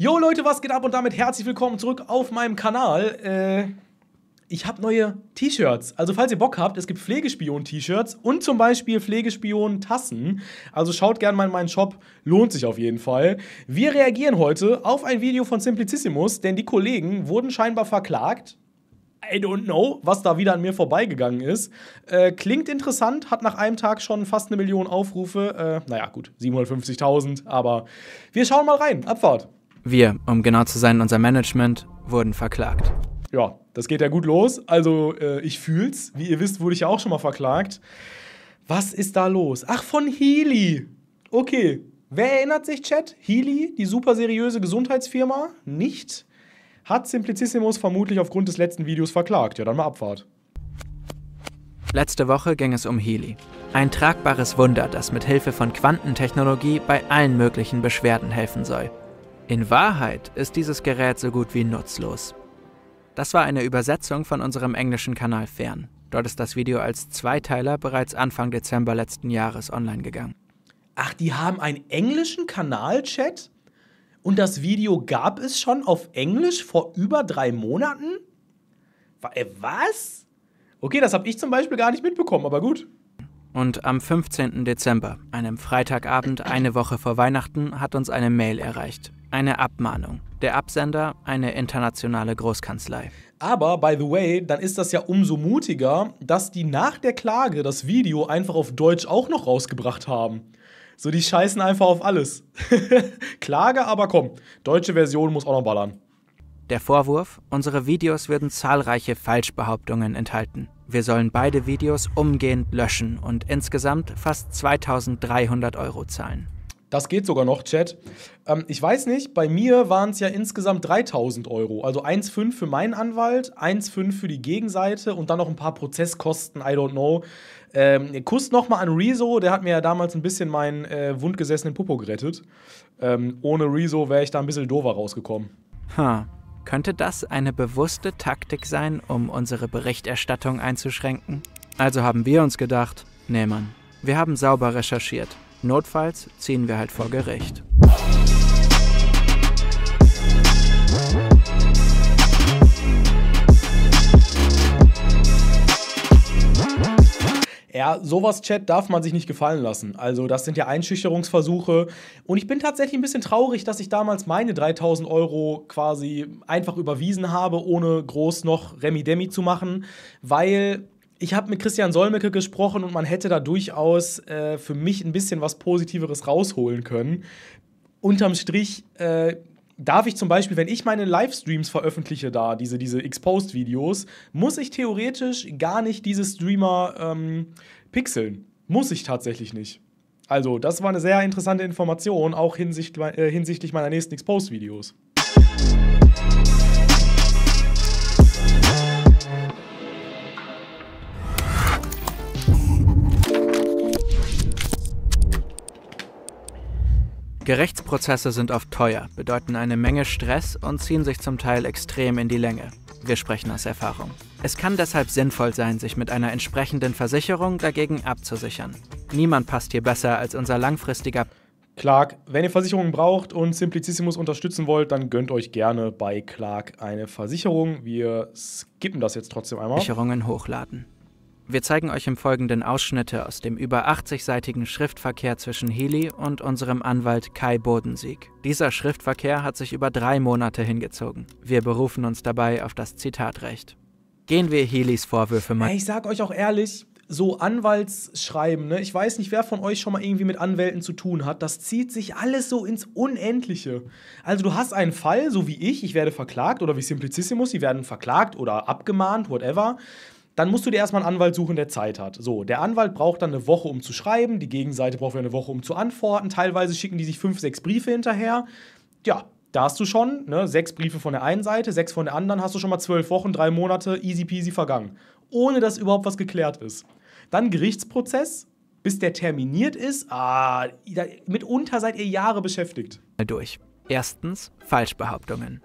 Jo Leute, was geht ab und damit herzlich willkommen zurück auf meinem Kanal. Äh, ich habe neue T-Shirts. Also falls ihr Bock habt, es gibt Pflegespion-T-Shirts und zum Beispiel Pflegespion-Tassen. Also schaut gerne mal in meinen Shop, lohnt sich auf jeden Fall. Wir reagieren heute auf ein Video von Simplicissimus, denn die Kollegen wurden scheinbar verklagt. I don't know, was da wieder an mir vorbeigegangen ist. Äh, klingt interessant, hat nach einem Tag schon fast eine Million Aufrufe. Äh, naja, gut, 750.000, aber wir schauen mal rein. Abfahrt. Wir, um genau zu sein, unser Management, wurden verklagt. Ja, das geht ja gut los. Also, äh, ich fühl's. Wie ihr wisst, wurde ich ja auch schon mal verklagt. Was ist da los? Ach, von Healy. Okay. Wer erinnert sich, Chat? Healy, die super seriöse Gesundheitsfirma? Nicht? Hat Simplicissimus vermutlich aufgrund des letzten Videos verklagt. Ja, dann mal Abfahrt. Letzte Woche ging es um Healy. Ein tragbares Wunder, das mit Hilfe von Quantentechnologie bei allen möglichen Beschwerden helfen soll. In Wahrheit ist dieses Gerät so gut wie nutzlos. Das war eine Übersetzung von unserem englischen Kanal Fern. Dort ist das Video als Zweiteiler bereits Anfang Dezember letzten Jahres online gegangen. Ach, die haben einen englischen Kanal-Chat? Und das Video gab es schon auf Englisch vor über drei Monaten? Äh, was? Okay, das habe ich zum Beispiel gar nicht mitbekommen, aber gut. Und am 15. Dezember, einem Freitagabend, eine Woche vor Weihnachten, hat uns eine Mail erreicht eine Abmahnung. Der Absender eine internationale Großkanzlei. Aber, by the way, dann ist das ja umso mutiger, dass die nach der Klage das Video einfach auf Deutsch auch noch rausgebracht haben. So, die scheißen einfach auf alles. Klage, aber komm, deutsche Version muss auch noch ballern. Der Vorwurf, unsere Videos würden zahlreiche Falschbehauptungen enthalten. Wir sollen beide Videos umgehend löschen und insgesamt fast 2300 Euro zahlen. Das geht sogar noch, Chat. Ähm, ich weiß nicht, bei mir waren es ja insgesamt 3000 Euro. Also 1,5 für meinen Anwalt, 1,5 für die Gegenseite und dann noch ein paar Prozesskosten, I don't know. Ähm, Kuss nochmal an Rezo, der hat mir ja damals ein bisschen meinen äh, wundgesessenen Popo gerettet. Ähm, ohne Rezo wäre ich da ein bisschen dover rausgekommen. Ha. Könnte das eine bewusste Taktik sein, um unsere Berichterstattung einzuschränken? Also haben wir uns gedacht, nee Mann, wir haben sauber recherchiert Notfalls ziehen wir halt vor Gericht. Ja, sowas, Chat, darf man sich nicht gefallen lassen. Also, das sind ja Einschüchterungsversuche. Und ich bin tatsächlich ein bisschen traurig, dass ich damals meine 3000 Euro quasi einfach überwiesen habe, ohne groß noch Remi-Demi zu machen, weil ich habe mit Christian Solmecke gesprochen und man hätte da durchaus äh, für mich ein bisschen was Positiveres rausholen können. Unterm Strich äh, darf ich zum Beispiel, wenn ich meine Livestreams veröffentliche, da diese, diese Exposed-Videos, muss ich theoretisch gar nicht diese Streamer ähm, pixeln. Muss ich tatsächlich nicht. Also, das war eine sehr interessante Information, auch hinsichtlich, äh, hinsichtlich meiner nächsten Exposed-Videos. Gerichtsprozesse sind oft teuer, bedeuten eine Menge Stress und ziehen sich zum Teil extrem in die Länge. Wir sprechen aus Erfahrung. Es kann deshalb sinnvoll sein, sich mit einer entsprechenden Versicherung dagegen abzusichern. Niemand passt hier besser als unser langfristiger Clark. Wenn ihr Versicherungen braucht und Simplicissimus unterstützen wollt, dann gönnt euch gerne bei Clark eine Versicherung. Wir skippen das jetzt trotzdem einmal. Versicherungen hochladen. Wir zeigen euch im Folgenden Ausschnitte aus dem über 80-seitigen Schriftverkehr zwischen Healy und unserem Anwalt Kai Bodensieg. Dieser Schriftverkehr hat sich über drei Monate hingezogen. Wir berufen uns dabei auf das Zitatrecht. Gehen wir Healys Vorwürfe mal. Ich sag euch auch ehrlich, so Anwaltsschreiben, ne? ich weiß nicht, wer von euch schon mal irgendwie mit Anwälten zu tun hat, das zieht sich alles so ins Unendliche. Also du hast einen Fall, so wie ich, ich werde verklagt oder wie Simplicissimus, sie werden verklagt oder abgemahnt, whatever dann musst du dir erstmal einen Anwalt suchen, der Zeit hat. So, der Anwalt braucht dann eine Woche, um zu schreiben, die Gegenseite braucht wieder eine Woche, um zu antworten. Teilweise schicken die sich fünf, sechs Briefe hinterher. Ja, da hast du schon ne, sechs Briefe von der einen Seite, sechs von der anderen, hast du schon mal zwölf Wochen, drei Monate, easy peasy vergangen. Ohne dass überhaupt was geklärt ist. Dann Gerichtsprozess, bis der terminiert ist. Ah, mitunter seid ihr Jahre beschäftigt. Durch. Erstens Falschbehauptungen.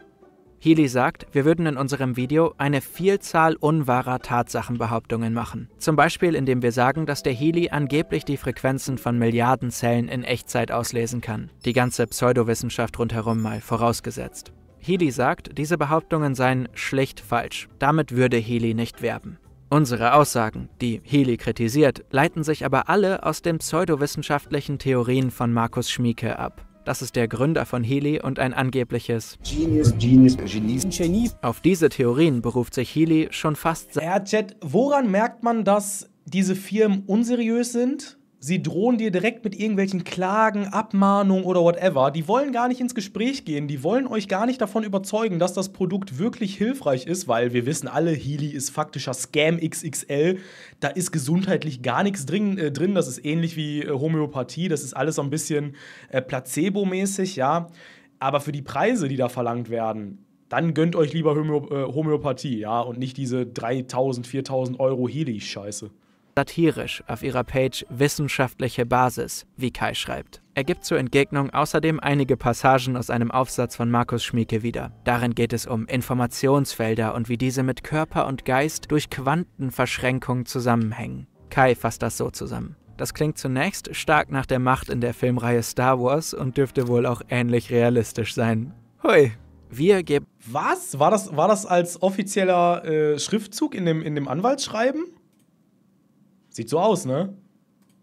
Healy sagt, wir würden in unserem Video eine Vielzahl unwahrer Tatsachenbehauptungen machen. Zum Beispiel, indem wir sagen, dass der Healy angeblich die Frequenzen von Milliarden Zellen in Echtzeit auslesen kann. Die ganze Pseudowissenschaft rundherum mal vorausgesetzt. Healy sagt, diese Behauptungen seien schlicht falsch. Damit würde Healy nicht werben. Unsere Aussagen, die Healy kritisiert, leiten sich aber alle aus den pseudowissenschaftlichen Theorien von Markus Schmieke ab. Das ist der Gründer von Healy und ein angebliches Genius, Genius, Genius. Genie. Auf diese Theorien beruft sich Healy schon fast. Herr Chet, woran merkt man, dass diese Firmen unseriös sind? Sie drohen dir direkt mit irgendwelchen Klagen, Abmahnungen oder whatever. Die wollen gar nicht ins Gespräch gehen. Die wollen euch gar nicht davon überzeugen, dass das Produkt wirklich hilfreich ist, weil wir wissen alle, Healy ist faktischer Scam XXL. Da ist gesundheitlich gar nichts drin. Äh, drin. Das ist ähnlich wie äh, Homöopathie. Das ist alles so ein bisschen äh, placebo-mäßig, ja. Aber für die Preise, die da verlangt werden, dann gönnt euch lieber Homö äh, Homöopathie, ja, und nicht diese 3000, 4000 Euro Healy-Scheiße satirisch auf ihrer Page Wissenschaftliche Basis, wie Kai schreibt. Er gibt zur Entgegnung außerdem einige Passagen aus einem Aufsatz von Markus Schmieke wieder. Darin geht es um Informationsfelder und wie diese mit Körper und Geist durch Quantenverschränkung zusammenhängen. Kai fasst das so zusammen. Das klingt zunächst stark nach der Macht in der Filmreihe Star Wars und dürfte wohl auch ähnlich realistisch sein. Hui, wir geben. Was? War das, war das als offizieller äh, Schriftzug in dem, in dem Anwaltsschreiben? Sieht so aus, ne?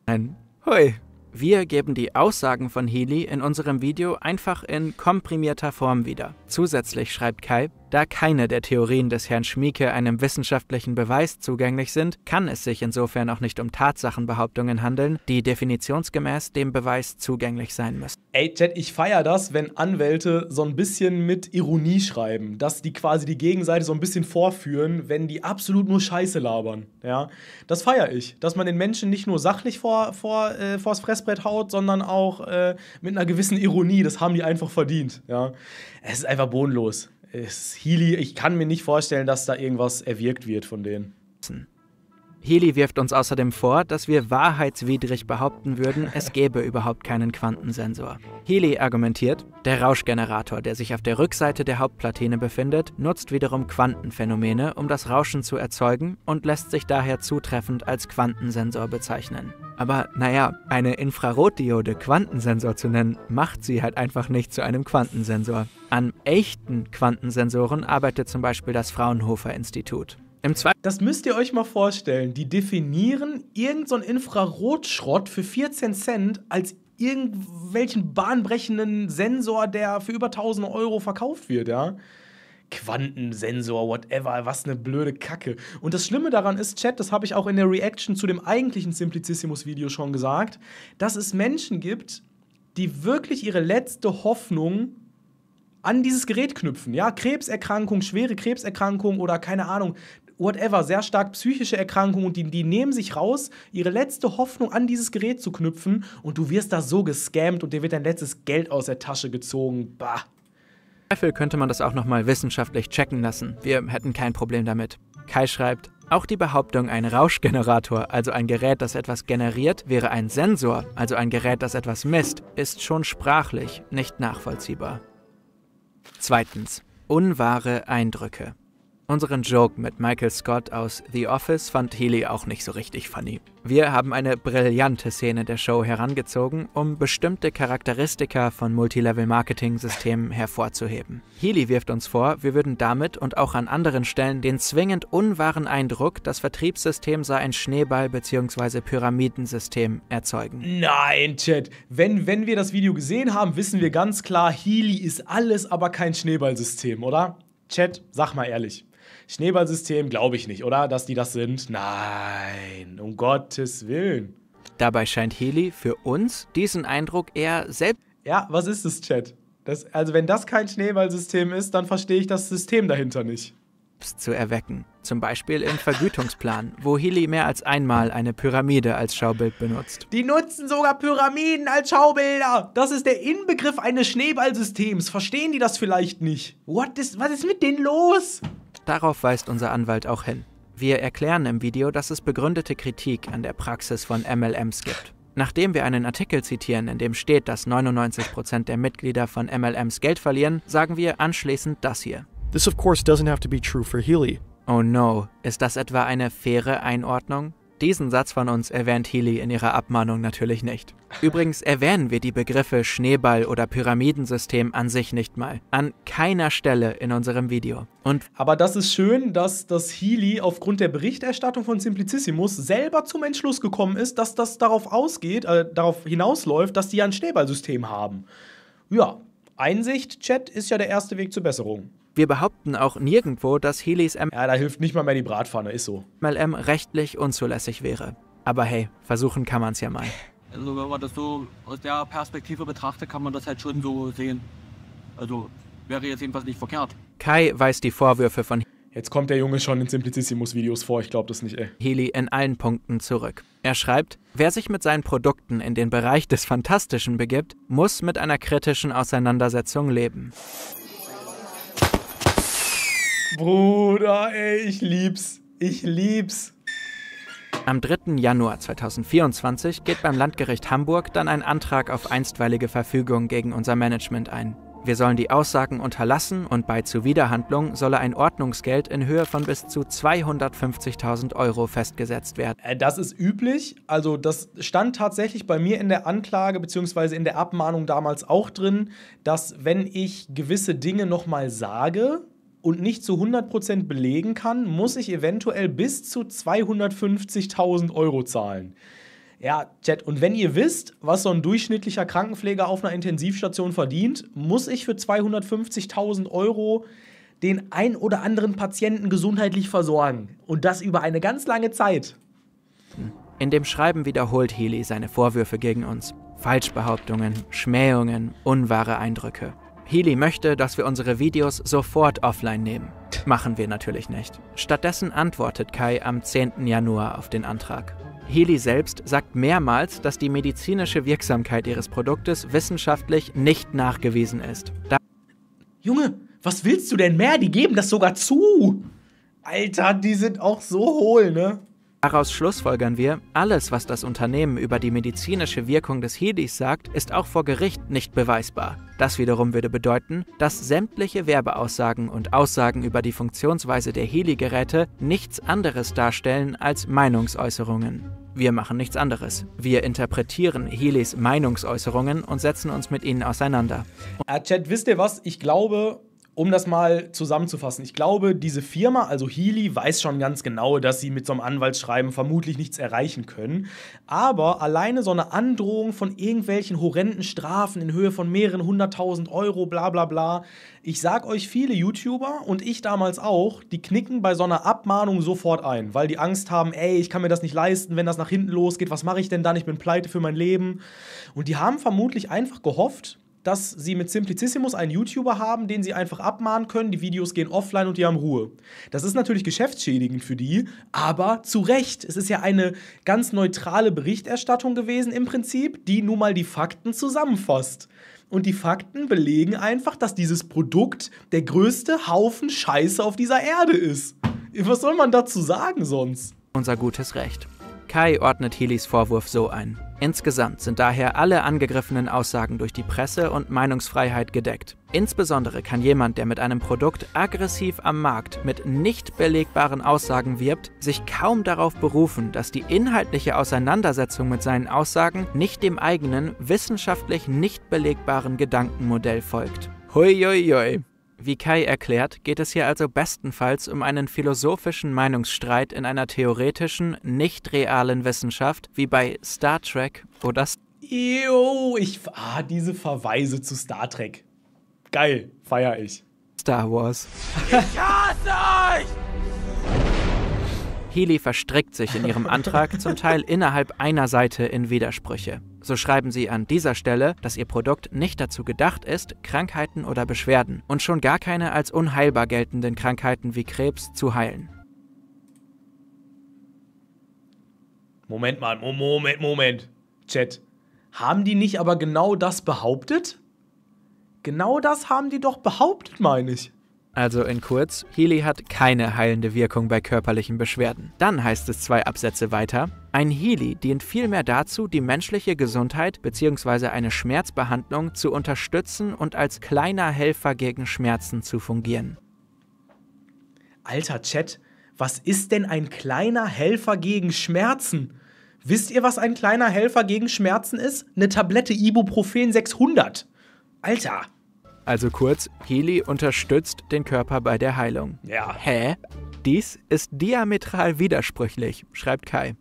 Nein. Hui. Wir geben die Aussagen von Healy in unserem Video einfach in komprimierter Form wieder. Zusätzlich schreibt Kai, da keine der Theorien des Herrn Schmieke einem wissenschaftlichen Beweis zugänglich sind, kann es sich insofern auch nicht um Tatsachenbehauptungen handeln, die definitionsgemäß dem Beweis zugänglich sein müssen. Ey, Chad, ich feiere das, wenn Anwälte so ein bisschen mit Ironie schreiben, dass die quasi die Gegenseite so ein bisschen vorführen, wenn die absolut nur Scheiße labern. Ja, das feiere ich, dass man den Menschen nicht nur sachlich vor, vor, äh, vors Fressbrett haut, sondern auch äh, mit einer gewissen Ironie. Das haben die einfach verdient. Ja, es ist einfach bodenlos. Healy, ich kann mir nicht vorstellen, dass da irgendwas erwirkt wird von denen. Healy wirft uns außerdem vor, dass wir wahrheitswidrig behaupten würden, es gäbe überhaupt keinen Quantensensor. Healy argumentiert, der Rauschgenerator, der sich auf der Rückseite der Hauptplatine befindet, nutzt wiederum Quantenphänomene, um das Rauschen zu erzeugen und lässt sich daher zutreffend als Quantensensor bezeichnen. Aber naja, eine Infrarotdiode Quantensensor zu nennen, macht sie halt einfach nicht zu einem Quantensensor. An echten Quantensensoren arbeitet zum Beispiel das Fraunhofer Institut. Das müsst ihr euch mal vorstellen. Die definieren irgendeinen so Infrarotschrott für 14 Cent als irgendwelchen bahnbrechenden Sensor, der für über 1000 Euro verkauft wird, ja. Quantensensor, whatever, was eine blöde Kacke. Und das Schlimme daran ist, Chat, das habe ich auch in der Reaction zu dem eigentlichen Simplicissimus-Video schon gesagt, dass es Menschen gibt, die wirklich ihre letzte Hoffnung an dieses Gerät knüpfen. Ja, Krebserkrankung, schwere Krebserkrankung oder keine Ahnung, whatever, sehr stark psychische Erkrankung und die, die nehmen sich raus, ihre letzte Hoffnung an dieses Gerät zu knüpfen und du wirst da so gescammt und dir wird dein letztes Geld aus der Tasche gezogen. Bah. Zweifel könnte man das auch nochmal wissenschaftlich checken lassen. Wir hätten kein Problem damit. Kai schreibt, auch die Behauptung, ein Rauschgenerator, also ein Gerät, das etwas generiert, wäre ein Sensor, also ein Gerät, das etwas misst, ist schon sprachlich nicht nachvollziehbar. Zweitens. Unwahre Eindrücke. Unseren Joke mit Michael Scott aus The Office fand Healy auch nicht so richtig funny. Wir haben eine brillante Szene der Show herangezogen, um bestimmte Charakteristika von Multilevel-Marketing-Systemen hervorzuheben. Healy wirft uns vor, wir würden damit und auch an anderen Stellen den zwingend unwahren Eindruck, das Vertriebssystem sei ein Schneeball- bzw. Pyramidensystem erzeugen. Nein, Chat. Wenn, wenn wir das Video gesehen haben, wissen wir ganz klar, Healy ist alles, aber kein Schneeballsystem, oder? Chat, sag mal ehrlich. Schneeballsystem glaube ich nicht, oder? Dass die das sind? Nein, um Gottes Willen. Dabei scheint Heli für uns diesen Eindruck eher selbst. Ja, was ist es, Chat? Das, also, wenn das kein Schneeballsystem ist, dann verstehe ich das System dahinter nicht. Zu erwecken. Zum Beispiel im Vergütungsplan, wo Heli mehr als einmal eine Pyramide als Schaubild benutzt. Die nutzen sogar Pyramiden als Schaubilder! Das ist der Inbegriff eines Schneeballsystems. Verstehen die das vielleicht nicht? What is, was ist mit denen los? Darauf weist unser Anwalt auch hin. Wir erklären im Video, dass es begründete Kritik an der Praxis von MLMs gibt. Nachdem wir einen Artikel zitieren, in dem steht, dass 99% der Mitglieder von MLMs Geld verlieren, sagen wir anschließend das hier. This of course doesn't have to be true for Healy. Oh no, ist das etwa eine faire Einordnung? Diesen Satz von uns erwähnt Healy in ihrer Abmahnung natürlich nicht. Übrigens erwähnen wir die Begriffe Schneeball oder Pyramidensystem an sich nicht mal. An keiner Stelle in unserem Video. Und Aber das ist schön, dass das Healy aufgrund der Berichterstattung von Simplicissimus selber zum Entschluss gekommen ist, dass das darauf ausgeht, äh, darauf hinausläuft, dass die ja ein Schneeballsystem haben. Ja, Einsicht, Chat, ist ja der erste Weg zur Besserung. Wir behaupten auch nirgendwo, dass Helis MLM. Ja, da hilft nicht mal mehr die Bratpfanne, ist so. MLM rechtlich unzulässig wäre. Aber hey, versuchen kann man es ja mal. Also, wenn man das so aus der Perspektive betrachtet, kann man das halt schon so sehen. Also, wäre jetzt jedenfalls nicht verkehrt. Kai weiß die Vorwürfe von. Jetzt kommt der Junge schon in Simplicissimus-Videos vor, ich glaube das nicht, ey. Heli in allen Punkten zurück. Er schreibt, wer sich mit seinen Produkten in den Bereich des Fantastischen begibt, muss mit einer kritischen Auseinandersetzung leben. Bruder, ey, ich lieb's. Ich lieb's. Am 3. Januar 2024 geht beim Landgericht Hamburg dann ein Antrag auf einstweilige Verfügung gegen unser Management ein. Wir sollen die Aussagen unterlassen und bei Zuwiderhandlung solle ein Ordnungsgeld in Höhe von bis zu 250.000 Euro festgesetzt werden. Äh, das ist üblich. Also das stand tatsächlich bei mir in der Anklage bzw. in der Abmahnung damals auch drin, dass wenn ich gewisse Dinge nochmal sage, und nicht zu 100% belegen kann, muss ich eventuell bis zu 250.000 Euro zahlen. Ja, Chat, und wenn ihr wisst, was so ein durchschnittlicher Krankenpfleger auf einer Intensivstation verdient, muss ich für 250.000 Euro den ein oder anderen Patienten gesundheitlich versorgen. Und das über eine ganz lange Zeit. In dem Schreiben wiederholt Healy seine Vorwürfe gegen uns. Falschbehauptungen, Schmähungen, unwahre Eindrücke. Healy möchte, dass wir unsere Videos sofort offline nehmen. Machen wir natürlich nicht. Stattdessen antwortet Kai am 10. Januar auf den Antrag. Healy selbst sagt mehrmals, dass die medizinische Wirksamkeit ihres Produktes wissenschaftlich nicht nachgewiesen ist. Da Junge, was willst du denn mehr? Die geben das sogar zu. Alter, die sind auch so hohl, ne? Daraus schlussfolgern wir, alles, was das Unternehmen über die medizinische Wirkung des Hedis sagt, ist auch vor Gericht nicht beweisbar. Das wiederum würde bedeuten, dass sämtliche Werbeaussagen und Aussagen über die Funktionsweise der Heli-Geräte nichts anderes darstellen als Meinungsäußerungen. Wir machen nichts anderes. Wir interpretieren Helis Meinungsäußerungen und setzen uns mit ihnen auseinander. Herr Chat, wisst ihr was? Ich glaube, um das mal zusammenzufassen, ich glaube, diese Firma, also Healy, weiß schon ganz genau, dass sie mit so einem Anwaltsschreiben vermutlich nichts erreichen können. Aber alleine so eine Androhung von irgendwelchen horrenden Strafen in Höhe von mehreren hunderttausend Euro, bla bla bla. Ich sag euch, viele YouTuber und ich damals auch, die knicken bei so einer Abmahnung sofort ein, weil die Angst haben, ey, ich kann mir das nicht leisten, wenn das nach hinten losgeht, was mache ich denn dann? Ich bin pleite für mein Leben. Und die haben vermutlich einfach gehofft, dass sie mit Simplicissimus einen YouTuber haben, den sie einfach abmahnen können, die Videos gehen offline und die haben Ruhe. Das ist natürlich geschäftsschädigend für die, aber zu Recht. Es ist ja eine ganz neutrale Berichterstattung gewesen im Prinzip, die nun mal die Fakten zusammenfasst. Und die Fakten belegen einfach, dass dieses Produkt der größte Haufen Scheiße auf dieser Erde ist. Was soll man dazu sagen sonst? Unser gutes Recht. Kai ordnet Healys Vorwurf so ein. Insgesamt sind daher alle angegriffenen Aussagen durch die Presse und Meinungsfreiheit gedeckt. Insbesondere kann jemand, der mit einem Produkt aggressiv am Markt mit nicht belegbaren Aussagen wirbt, sich kaum darauf berufen, dass die inhaltliche Auseinandersetzung mit seinen Aussagen nicht dem eigenen, wissenschaftlich nicht belegbaren Gedankenmodell folgt. Huiuiui. Wie Kai erklärt, geht es hier also bestenfalls um einen philosophischen Meinungsstreit in einer theoretischen, nicht realen Wissenschaft, wie bei Star Trek oder Star Jo, ich. Ah, diese Verweise zu Star Trek. Geil, feier ich. Star Wars. Ich hasse euch! Healy verstrickt sich in ihrem Antrag zum Teil innerhalb einer Seite in Widersprüche. So schreiben sie an dieser Stelle, dass ihr Produkt nicht dazu gedacht ist, Krankheiten oder Beschwerden und schon gar keine als unheilbar geltenden Krankheiten wie Krebs zu heilen. Moment mal, Moment, Moment. Chat. Haben die nicht aber genau das behauptet? Genau das haben die doch behauptet, meine ich. Also in kurz, Healy hat keine heilende Wirkung bei körperlichen Beschwerden. Dann heißt es zwei Absätze weiter, ein Healy dient vielmehr dazu, die menschliche Gesundheit bzw. eine Schmerzbehandlung zu unterstützen und als kleiner Helfer gegen Schmerzen zu fungieren. Alter Chat, was ist denn ein kleiner Helfer gegen Schmerzen? Wisst ihr, was ein kleiner Helfer gegen Schmerzen ist? Eine Tablette Ibuprofen 600. Alter, also kurz, Heli unterstützt den Körper bei der Heilung. Ja. Hä? Dies ist diametral widersprüchlich, schreibt Kai.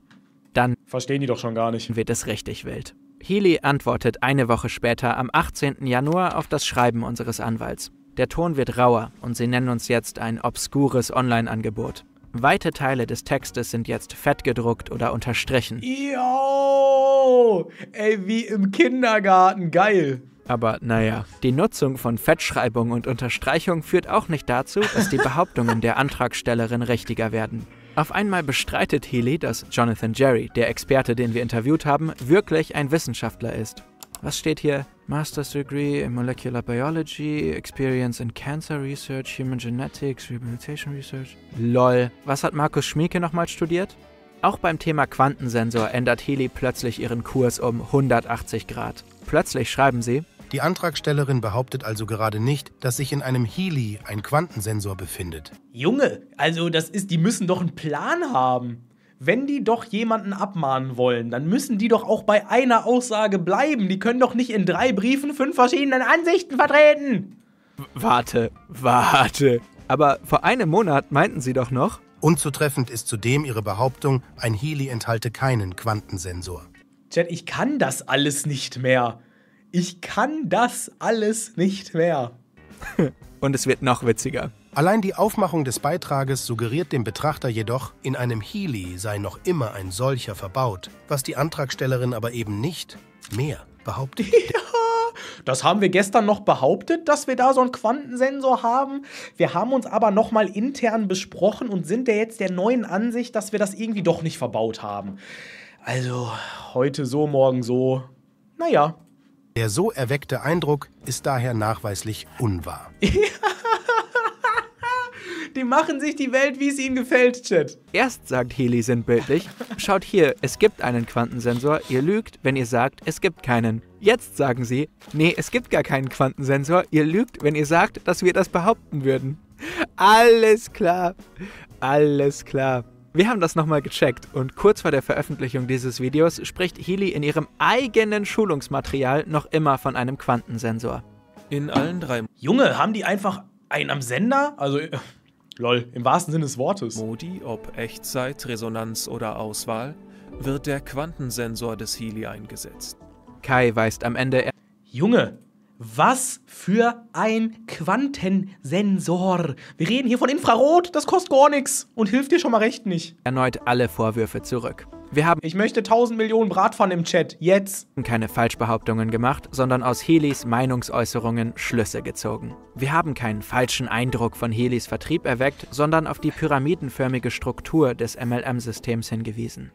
Dann verstehen die doch schon gar nicht. Wird es richtig wild. Healy antwortet eine Woche später am 18. Januar auf das Schreiben unseres Anwalts. Der Ton wird rauer und sie nennen uns jetzt ein obskures Online-Angebot. Weite Teile des Textes sind jetzt fett gedruckt oder unterstrichen. Yo! Ey, wie im Kindergarten, geil! Aber naja, die Nutzung von Fettschreibung und Unterstreichung führt auch nicht dazu, dass die Behauptungen der Antragstellerin richtiger werden. Auf einmal bestreitet Healy, dass Jonathan Jerry, der Experte, den wir interviewt haben, wirklich ein Wissenschaftler ist. Was steht hier? Master's Degree in Molecular Biology, Experience in Cancer Research, Human Genetics, Rehabilitation Research. Lol. Was hat Markus Schmieke nochmal studiert? Auch beim Thema Quantensensor ändert Healy plötzlich ihren Kurs um 180 Grad. Plötzlich schreiben sie, die Antragstellerin behauptet also gerade nicht, dass sich in einem Healy ein Quantensensor befindet. Junge, also das ist, die müssen doch einen Plan haben. Wenn die doch jemanden abmahnen wollen, dann müssen die doch auch bei einer Aussage bleiben. Die können doch nicht in drei Briefen fünf verschiedenen Ansichten vertreten. warte, warte. Aber vor einem Monat meinten sie doch noch. Unzutreffend ist zudem ihre Behauptung, ein Healy enthalte keinen Quantensensor. Chat, ich kann das alles nicht mehr ich kann das alles nicht mehr. Und es wird noch witziger. Allein die Aufmachung des Beitrages suggeriert dem Betrachter jedoch, in einem Healy sei noch immer ein solcher verbaut, was die Antragstellerin aber eben nicht mehr behauptet. Ja, das haben wir gestern noch behauptet, dass wir da so einen Quantensensor haben. Wir haben uns aber nochmal intern besprochen und sind ja jetzt der neuen Ansicht, dass wir das irgendwie doch nicht verbaut haben. Also heute so, morgen so. Naja, der so erweckte Eindruck ist daher nachweislich unwahr. die machen sich die Welt, wie es ihnen gefällt, Chat. Erst sagt Healy sinnbildlich, schaut hier, es gibt einen Quantensensor, ihr lügt, wenn ihr sagt, es gibt keinen. Jetzt sagen sie, nee, es gibt gar keinen Quantensensor, ihr lügt, wenn ihr sagt, dass wir das behaupten würden. Alles klar, alles klar. Wir haben das nochmal gecheckt und kurz vor der Veröffentlichung dieses Videos spricht Healy in ihrem eigenen Schulungsmaterial noch immer von einem Quantensensor. In allen drei. Junge, haben die einfach einen am Sender? Also, äh, lol, im wahrsten Sinne des Wortes. Modi, ob Echtzeit, Resonanz oder Auswahl, wird der Quantensensor des Healy eingesetzt. Kai weist am Ende. er. Junge, was für ein Quantensensor. Wir reden hier von Infrarot, das kostet gar nichts und hilft dir schon mal recht nicht. Erneut alle Vorwürfe zurück. Wir haben Ich möchte 1000 Millionen Bratpfannen im Chat, jetzt. keine Falschbehauptungen gemacht, sondern aus Helis Meinungsäußerungen Schlüsse gezogen. Wir haben keinen falschen Eindruck von Helis Vertrieb erweckt, sondern auf die pyramidenförmige Struktur des MLM-Systems hingewiesen.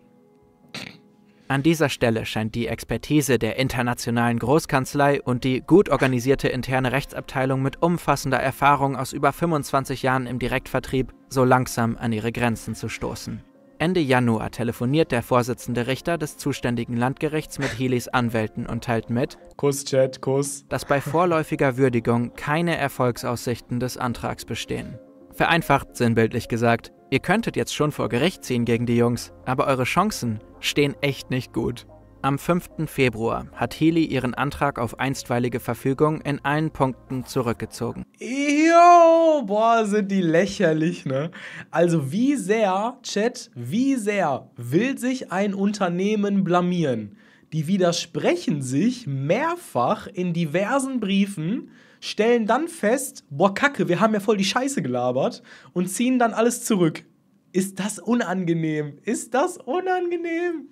An dieser Stelle scheint die Expertise der internationalen Großkanzlei und die gut organisierte interne Rechtsabteilung mit umfassender Erfahrung aus über 25 Jahren im Direktvertrieb so langsam an ihre Grenzen zu stoßen. Ende Januar telefoniert der Vorsitzende Richter des zuständigen Landgerichts mit Healys Anwälten und teilt mit Kuss, Chat, Kuss, dass bei vorläufiger Würdigung keine Erfolgsaussichten des Antrags bestehen. Vereinfacht sinnbildlich gesagt, ihr könntet jetzt schon vor Gericht ziehen gegen die Jungs, aber eure Chancen stehen echt nicht gut. Am 5. Februar hat Healy ihren Antrag auf einstweilige Verfügung in allen Punkten zurückgezogen. Jo, boah, sind die lächerlich, ne? Also wie sehr, Chat, wie sehr will sich ein Unternehmen blamieren? Die widersprechen sich mehrfach in diversen Briefen, stellen dann fest, boah, Kacke, wir haben ja voll die Scheiße gelabert und ziehen dann alles zurück. Ist das unangenehm? Ist das unangenehm?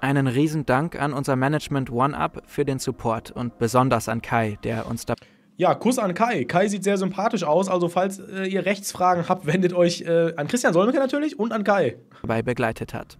Einen riesen Dank an unser Management OneUp für den Support und besonders an Kai, der uns da. Ja, Kuss an Kai. Kai sieht sehr sympathisch aus. Also, falls äh, ihr Rechtsfragen habt, wendet euch äh, an Christian Solmecke natürlich und an Kai. Dabei begleitet hat.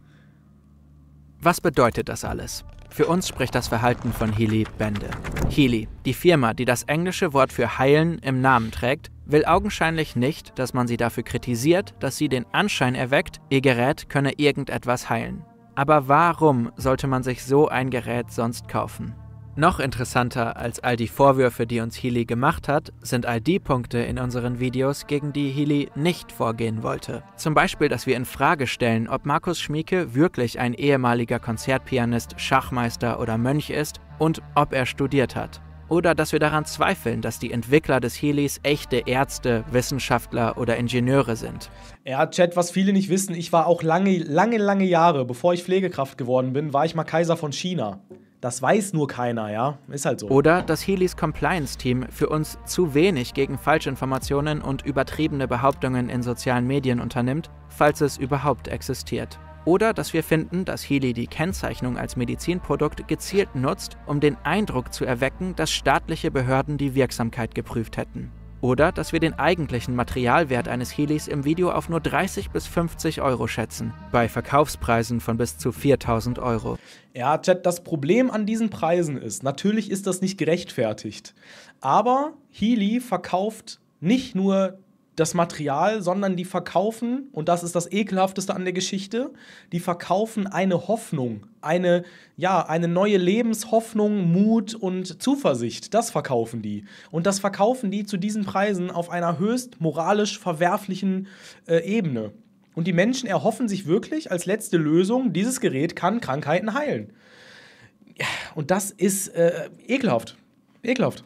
Was bedeutet das alles? Für uns spricht das Verhalten von Healy Bände. Healy, die Firma, die das englische Wort für heilen im Namen trägt, will augenscheinlich nicht, dass man sie dafür kritisiert, dass sie den Anschein erweckt, ihr Gerät könne irgendetwas heilen. Aber warum sollte man sich so ein Gerät sonst kaufen? Noch interessanter als all die Vorwürfe, die uns Healy gemacht hat, sind all die Punkte in unseren Videos, gegen die Healy nicht vorgehen wollte. Zum Beispiel, dass wir in Frage stellen, ob Markus Schmieke wirklich ein ehemaliger Konzertpianist, Schachmeister oder Mönch ist und ob er studiert hat oder dass wir daran zweifeln, dass die Entwickler des Helis echte Ärzte, Wissenschaftler oder Ingenieure sind. Ja, Chat, was viele nicht wissen, ich war auch lange, lange, lange Jahre, bevor ich Pflegekraft geworden bin, war ich mal Kaiser von China. Das weiß nur keiner, ja? Ist halt so. Oder dass Helis Compliance-Team für uns zu wenig gegen Falschinformationen und übertriebene Behauptungen in sozialen Medien unternimmt, falls es überhaupt existiert. Oder dass wir finden, dass Healy die Kennzeichnung als Medizinprodukt gezielt nutzt, um den Eindruck zu erwecken, dass staatliche Behörden die Wirksamkeit geprüft hätten. Oder dass wir den eigentlichen Materialwert eines Healys im Video auf nur 30 bis 50 Euro schätzen, bei Verkaufspreisen von bis zu 4000 Euro. Ja, Chat, das Problem an diesen Preisen ist, natürlich ist das nicht gerechtfertigt. Aber Healy verkauft nicht nur das Material, sondern die verkaufen, und das ist das Ekelhafteste an der Geschichte, die verkaufen eine Hoffnung, eine, ja, eine neue Lebenshoffnung, Mut und Zuversicht. Das verkaufen die. Und das verkaufen die zu diesen Preisen auf einer höchst moralisch verwerflichen äh, Ebene. Und die Menschen erhoffen sich wirklich als letzte Lösung, dieses Gerät kann Krankheiten heilen. und das ist äh, ekelhaft. Ekelhaft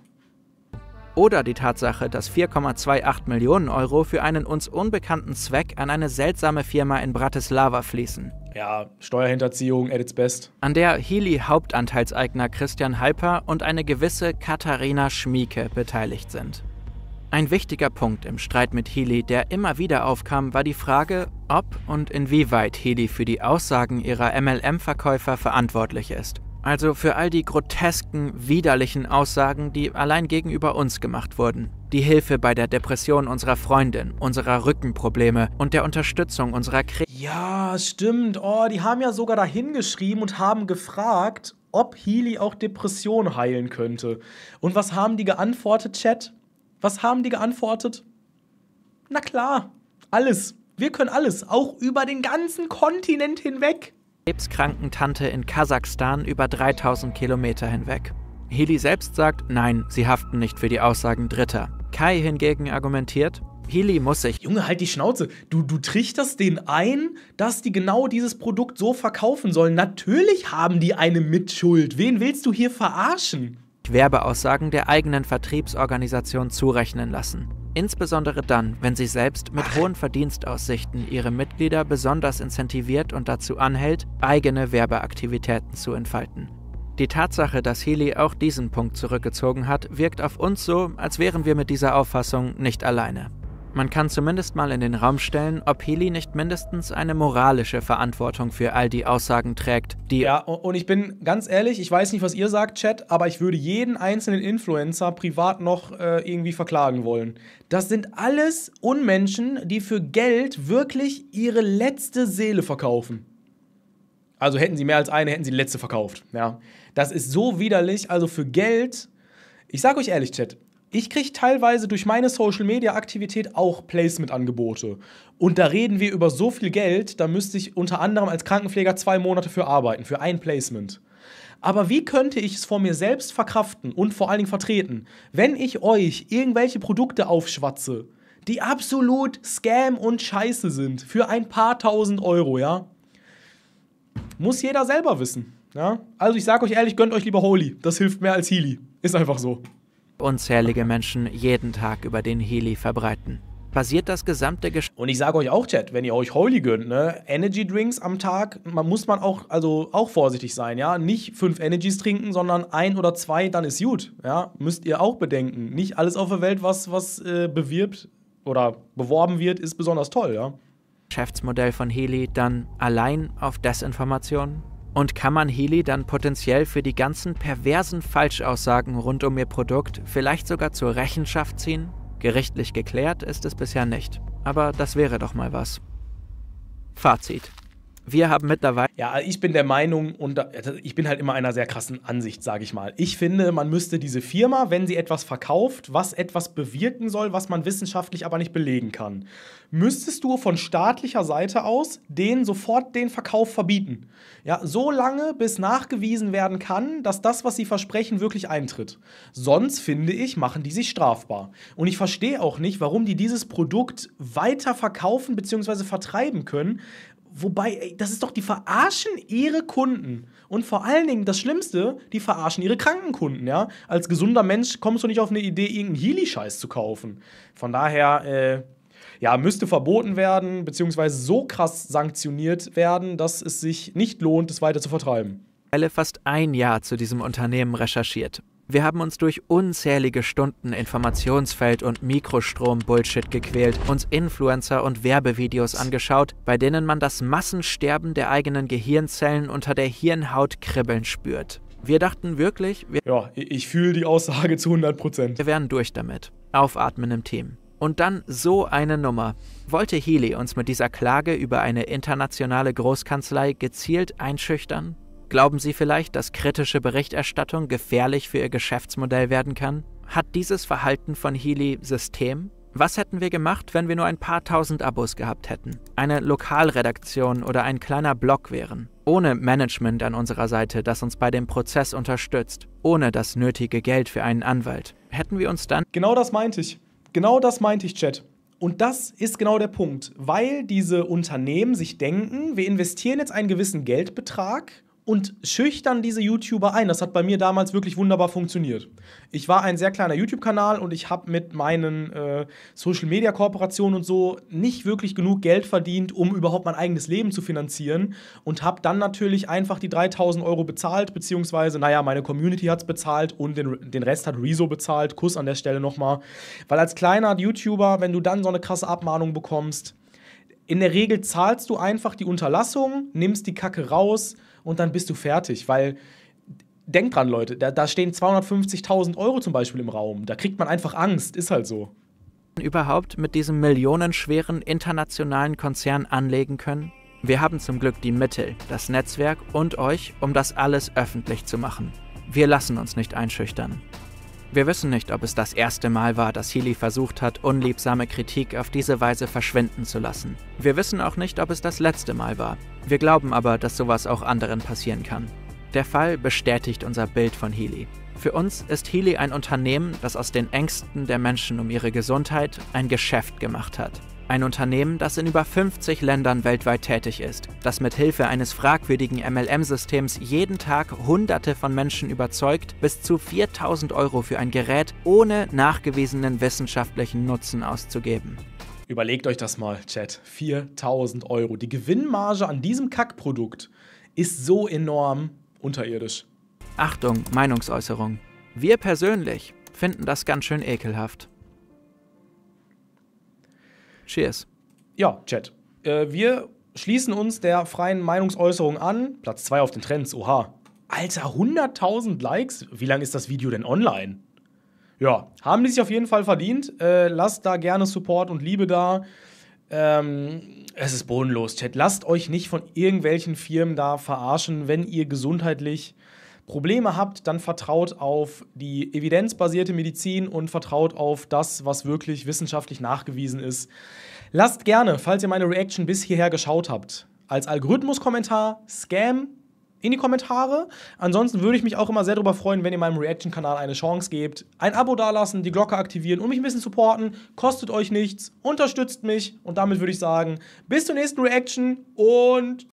oder die Tatsache, dass 4,28 Millionen Euro für einen uns unbekannten Zweck an eine seltsame Firma in Bratislava fließen. Ja, Steuerhinterziehung at its best. An der Healy Hauptanteilseigner Christian Halper und eine gewisse Katharina Schmieke beteiligt sind. Ein wichtiger Punkt im Streit mit Healy, der immer wieder aufkam, war die Frage, ob und inwieweit Healy für die Aussagen ihrer MLM-Verkäufer verantwortlich ist. Also für all die grotesken, widerlichen Aussagen, die allein gegenüber uns gemacht wurden. Die Hilfe bei der Depression unserer Freundin, unserer Rückenprobleme und der Unterstützung unserer Krebs. Ja, stimmt. Oh, die haben ja sogar dahin geschrieben und haben gefragt, ob Healy auch Depression heilen könnte. Und was haben die geantwortet, Chat? Was haben die geantwortet? Na klar, alles. Wir können alles, auch über den ganzen Kontinent hinweg krebskranken Tante in Kasachstan über 3000 Kilometer hinweg. Healy selbst sagt, nein, sie haften nicht für die Aussagen Dritter. Kai hingegen argumentiert, Healy muss sich. Junge, halt die Schnauze. Du, du trichterst den ein, dass die genau dieses Produkt so verkaufen sollen. Natürlich haben die eine Mitschuld. Wen willst du hier verarschen? Werbeaussagen der eigenen Vertriebsorganisation zurechnen lassen. Insbesondere dann, wenn sie selbst mit hohen Verdienstaussichten ihre Mitglieder besonders incentiviert und dazu anhält, eigene Werbeaktivitäten zu entfalten. Die Tatsache, dass Healy auch diesen Punkt zurückgezogen hat, wirkt auf uns so, als wären wir mit dieser Auffassung nicht alleine. Man kann zumindest mal in den Raum stellen, ob Healy nicht mindestens eine moralische Verantwortung für all die Aussagen trägt, die. Ja, und ich bin ganz ehrlich, ich weiß nicht, was ihr sagt, Chat, aber ich würde jeden einzelnen Influencer privat noch äh, irgendwie verklagen wollen. Das sind alles Unmenschen, die für Geld wirklich ihre letzte Seele verkaufen. Also hätten sie mehr als eine, hätten sie die letzte verkauft. Ja. Das ist so widerlich. Also für Geld. Ich sag euch ehrlich, Chat, ich kriege teilweise durch meine Social-Media-Aktivität auch Placement-Angebote. Und da reden wir über so viel Geld, da müsste ich unter anderem als Krankenpfleger zwei Monate für arbeiten, für ein Placement. Aber wie könnte ich es vor mir selbst verkraften und vor allen Dingen vertreten, wenn ich euch irgendwelche Produkte aufschwatze, die absolut Scam und Scheiße sind, für ein paar tausend Euro, ja? Muss jeder selber wissen. Ja? Also ich sage euch ehrlich, gönnt euch lieber Holy. Das hilft mehr als Healy. Ist einfach so unzählige Menschen jeden Tag über den Heli verbreiten. Basiert das gesamte Gesch Und ich sage euch auch, Chat, wenn ihr euch Holy gönnt, ne, Energy Drinks am Tag, man muss man auch, also auch vorsichtig sein, ja. Nicht fünf Energies trinken, sondern ein oder zwei, dann ist gut. Ja, müsst ihr auch bedenken. Nicht alles auf der Welt, was, was äh, bewirbt oder beworben wird, ist besonders toll, ja. Geschäftsmodell von Heli dann allein auf Desinformation? Und kann man Healy dann potenziell für die ganzen perversen Falschaussagen rund um ihr Produkt vielleicht sogar zur Rechenschaft ziehen? Gerichtlich geklärt ist es bisher nicht, aber das wäre doch mal was. Fazit wir haben mittlerweile. Ja, ich bin der Meinung und also ich bin halt immer einer sehr krassen Ansicht, sage ich mal. Ich finde, man müsste diese Firma, wenn sie etwas verkauft, was etwas bewirken soll, was man wissenschaftlich aber nicht belegen kann, müsstest du von staatlicher Seite aus den sofort den Verkauf verbieten. Ja, so lange, bis nachgewiesen werden kann, dass das, was sie versprechen, wirklich eintritt. Sonst finde ich, machen die sich strafbar. Und ich verstehe auch nicht, warum die dieses Produkt weiter verkaufen bzw. vertreiben können, Wobei, das ist doch, die verarschen ihre Kunden. Und vor allen Dingen, das Schlimmste, die verarschen ihre Krankenkunden, ja. Als gesunder Mensch kommst du nicht auf eine Idee, irgendeinen Healy-Scheiß zu kaufen. Von daher, äh, ja, müsste verboten werden, beziehungsweise so krass sanktioniert werden, dass es sich nicht lohnt, es weiter zu vertreiben. Fast ein Jahr zu diesem Unternehmen recherchiert. Wir haben uns durch unzählige Stunden Informationsfeld und Mikrostrom-Bullshit gequält, uns Influencer und Werbevideos angeschaut, bei denen man das Massensterben der eigenen Gehirnzellen unter der Hirnhaut kribbeln spürt. Wir dachten wirklich, wir ja, ich fühle die Aussage zu 100 Prozent. Wir wären durch damit. Aufatmen im Team. Und dann so eine Nummer. Wollte Healy uns mit dieser Klage über eine internationale Großkanzlei gezielt einschüchtern? Glauben Sie vielleicht, dass kritische Berichterstattung gefährlich für Ihr Geschäftsmodell werden kann? Hat dieses Verhalten von Healy System? Was hätten wir gemacht, wenn wir nur ein paar tausend Abos gehabt hätten, eine Lokalredaktion oder ein kleiner Blog wären, ohne Management an unserer Seite, das uns bei dem Prozess unterstützt, ohne das nötige Geld für einen Anwalt? Hätten wir uns dann... Genau das meinte ich. Genau das meinte ich, Chat. Und das ist genau der Punkt, weil diese Unternehmen sich denken, wir investieren jetzt einen gewissen Geldbetrag und schüchtern diese YouTuber ein. Das hat bei mir damals wirklich wunderbar funktioniert. Ich war ein sehr kleiner YouTube-Kanal und ich habe mit meinen äh, Social-Media-Kooperationen und so nicht wirklich genug Geld verdient, um überhaupt mein eigenes Leben zu finanzieren und habe dann natürlich einfach die 3000 Euro bezahlt, beziehungsweise, naja, meine Community hat es bezahlt und den, den Rest hat Rezo bezahlt. Kuss an der Stelle nochmal. Weil als kleiner YouTuber, wenn du dann so eine krasse Abmahnung bekommst, in der Regel zahlst du einfach die Unterlassung, nimmst die Kacke raus und dann bist du fertig, weil denk dran, Leute, da, da stehen 250.000 Euro zum Beispiel im Raum. Da kriegt man einfach Angst, ist halt so. Überhaupt mit diesem millionenschweren internationalen Konzern anlegen können? Wir haben zum Glück die Mittel, das Netzwerk und euch, um das alles öffentlich zu machen. Wir lassen uns nicht einschüchtern. Wir wissen nicht, ob es das erste Mal war, dass Healy versucht hat, unliebsame Kritik auf diese Weise verschwinden zu lassen. Wir wissen auch nicht, ob es das letzte Mal war. Wir glauben aber, dass sowas auch anderen passieren kann. Der Fall bestätigt unser Bild von Healy. Für uns ist Healy ein Unternehmen, das aus den Ängsten der Menschen um ihre Gesundheit ein Geschäft gemacht hat. Ein Unternehmen, das in über 50 Ländern weltweit tätig ist, das mit Hilfe eines fragwürdigen MLM-Systems jeden Tag Hunderte von Menschen überzeugt, bis zu 4000 Euro für ein Gerät ohne nachgewiesenen wissenschaftlichen Nutzen auszugeben. Überlegt euch das mal, Chat. 4000 Euro. Die Gewinnmarge an diesem Kackprodukt ist so enorm unterirdisch. Achtung, Meinungsäußerung. Wir persönlich finden das ganz schön ekelhaft. Cheers. Ja, Chat. Äh, wir schließen uns der freien Meinungsäußerung an. Platz 2 auf den Trends, oha. Alter, 100.000 Likes? Wie lange ist das Video denn online? Ja, haben die sich auf jeden Fall verdient. Äh, lasst da gerne Support und Liebe da. Ähm, es ist bodenlos, Chat. Lasst euch nicht von irgendwelchen Firmen da verarschen, wenn ihr gesundheitlich Probleme habt, dann vertraut auf die evidenzbasierte Medizin und vertraut auf das, was wirklich wissenschaftlich nachgewiesen ist. Lasst gerne, falls ihr meine Reaction bis hierher geschaut habt, als Algorithmus-Kommentar Scam in die Kommentare. Ansonsten würde ich mich auch immer sehr darüber freuen, wenn ihr meinem Reaction-Kanal eine Chance gebt. Ein Abo dalassen, die Glocke aktivieren und mich ein bisschen supporten. Kostet euch nichts, unterstützt mich und damit würde ich sagen, bis zur nächsten Reaction und